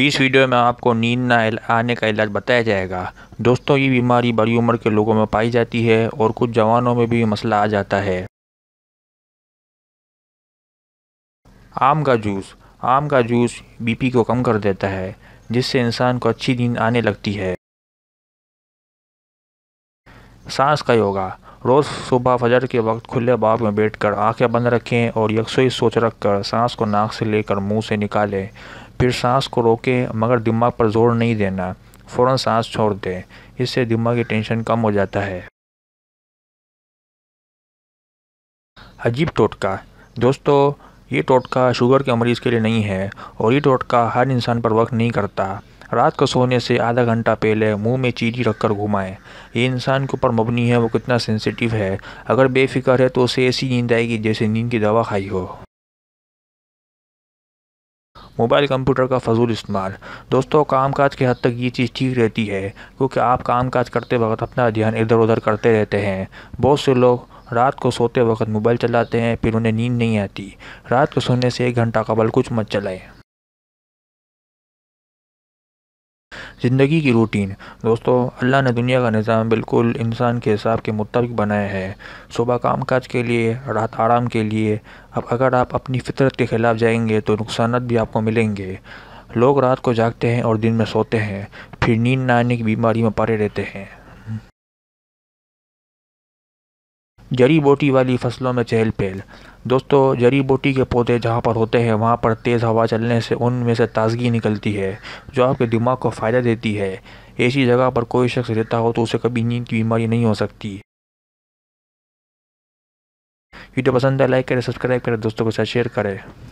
इस वीडियो में आपको नींद ना आने का इलाज बताया जाएगा दोस्तों ये बीमारी बड़ी उम्र के लोगों में पाई जाती है और कुछ जवानों में भी मसला आ जाता है आम का जूस आम का जूस बीपी को कम कर देता है जिससे इंसान को अच्छी नींद आने लगती है सांस का योगा रोज़ सुबह फजर के वक्त खुले बाग में बैठकर आंखें बंद रखें और यकसोई सोच रखकर सांस को नाक से लेकर मुंह से निकालें फिर सांस को रोकें मगर दिमाग पर जोर नहीं देना फ़ौर सांस छोड़ दें इससे दिमाग की टेंशन कम हो जाता है अजीब टोटका दोस्तों ये टोटका शुगर के मरीज़ के लिए नहीं है और ये टोटका हर इंसान पर वर्क नहीं करता रात को सोने से आधा घंटा पहले मुंह में चीनी रखकर घुमाएं ये इंसान के ऊपर मबनी है वो कितना सेंसिटिव है अगर बेफिक्र है तो उसे ऐसी नींद आएगी जैसे नींद की दवा खाई हो मोबाइल कंप्यूटर का फजूल इस्तेमाल दोस्तों काम काज के हद तक ये चीज़ ठीक रहती है क्योंकि आप काम काज करते वक्त अपना ध्यान इधर उधर करते रहते हैं बहुत से लोग रात को सोते वक्त मोबाइल चलाते हैं फिर उन्हें नींद नहीं आती रात को सोने से एक घंटा कबल कुछ मत चलाएँ ज़िंदगी की रूटीन दोस्तों अल्लाह ने दुनिया का निज़ाम बिल्कुल इंसान के हिसाब के मुताबिक बनाया है सुबह काम काज के लिए रात आराम के लिए अब अगर आप अपनी फितरत के ख़िलाफ़ जाएंगे तो नुकसान भी आपको मिलेंगे लोग रात को जागते हैं और दिन में सोते हैं फिर नींद ना आने की बीमारी में पड़े रहते हैं जड़ी बोटी वाली फसलों में चहल पहल दोस्तों जड़ी बोटी के पौधे जहाँ पर होते हैं वहाँ पर तेज़ हवा चलने से उनमें से ताजगी निकलती है जो आपके दिमाग को फ़ायदा देती है ऐसी जगह पर कोई शख्स रहता हो तो उसे कभी नींद की बीमारी नहीं हो सकती वीडियो पसंद है लाइक करें सब्सक्राइब करें दोस्तों के साथ शेयर करें